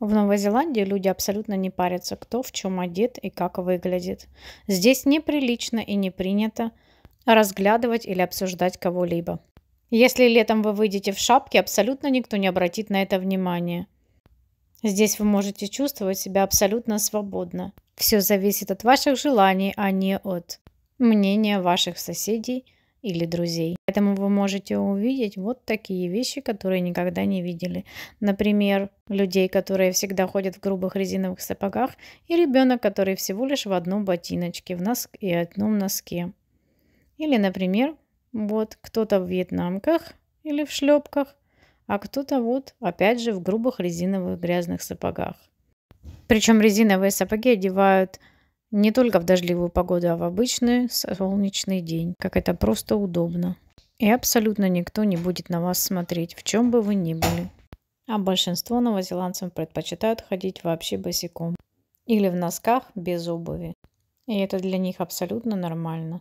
В Новой Зеландии люди абсолютно не парятся, кто в чем одет и как выглядит. Здесь неприлично и не принято разглядывать или обсуждать кого-либо. Если летом вы выйдете в шапке, абсолютно никто не обратит на это внимания. Здесь вы можете чувствовать себя абсолютно свободно. Все зависит от ваших желаний, а не от мнения ваших соседей – или друзей. Поэтому вы можете увидеть вот такие вещи, которые никогда не видели. Например, людей, которые всегда ходят в грубых резиновых сапогах, и ребенок, который всего лишь в одном ботиночке в носк и одном носке. Или, например, вот кто-то в вьетнамках или в шлепках, а кто-то вот опять же в грубых резиновых грязных сапогах. Причем резиновые сапоги одевают не только в дождливую погоду, а в обычный солнечный день, как это просто удобно. И абсолютно никто не будет на вас смотреть, в чем бы вы ни были. А большинство новозеландцев предпочитают ходить вообще босиком. Или в носках без обуви. И это для них абсолютно нормально.